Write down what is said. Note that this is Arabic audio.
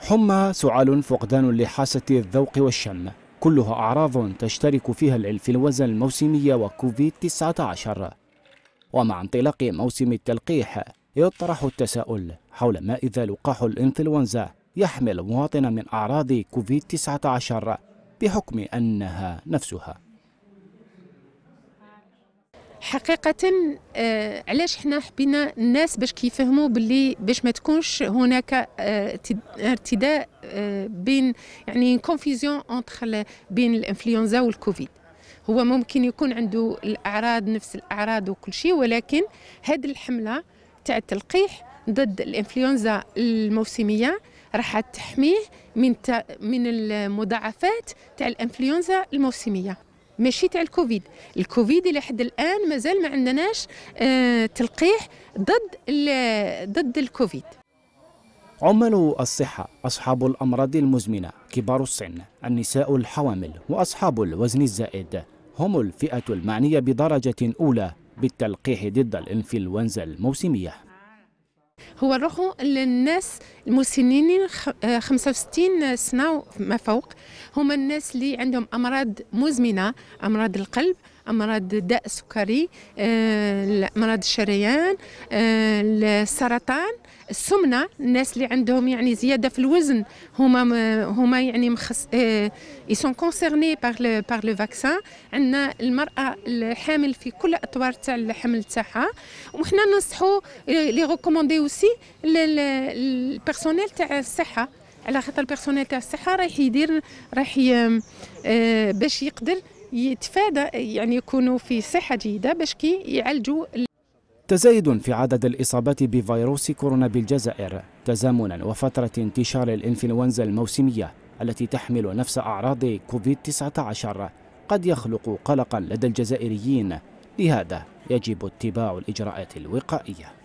حمى سعال فقدان لحاسة الذوق والشم كلها أعراض تشترك فيها الإنفلونزا الموسمية وكوفيد 19 ومع انطلاق موسم التلقيح يطرح التساؤل حول ما إذا لقاح الإنفلونزا يحمل مواطنا من أعراض كوفيد 19 بحكم أنها نفسها حقيقة آه علاش حنا حبينا الناس باش كيفهموا باللي باش ما تكونش هناك آه ارتداء آه بين يعني كونفيزيون اونتر بين الانفلونزا والكوفيد هو ممكن يكون عنده الاعراض نفس الاعراض وكل شيء ولكن هذه الحمله تاع التلقيح ضد الانفلونزا الموسميه راح تحميه من من المضاعفات تاع الانفلونزا الموسميه ماشي تاع الكوفيد الكوفيد لحد الان مازال ما عندناش آه، تلقيح ضد ضد الكوفيد عمال الصحة أصحاب الأمراض المزمنة كبار السن النساء الحوامل وأصحاب الوزن الزائد هم الفئة المعنية بدرجة أولى بالتلقيح ضد الإنفلونزا الموسمية هو روحه للناس المسنين 65 آه، سنه وما فوق هما الناس اللي عندهم امراض مزمنه امراض القلب امراض داء السكري آه، امراض الشريان آه، السرطان السمنه الناس اللي عندهم يعني زياده في الوزن هما هما يعني مخص سون كونسيرني بار لو بار لو فاكسان عندنا المراه الحامل في كل الاطوار تاع الحمل تاعها وحنا ننصحوا لي ريكوموندي اوسي البيرسونيل تاع الصحه على خاطر البيرسونيل تاع الصحه رايح يدير رايح آه، باش يقدر يتفادى يعني يكونوا في صحه جيده باش كي يعالجوا تزايد في عدد الإصابات بفيروس كورونا بالجزائر تزامنا وفترة انتشار الإنفلونزا الموسمية التي تحمل نفس أعراض كوفيد-19 قد يخلق قلقا لدى الجزائريين لهذا يجب اتباع الإجراءات الوقائية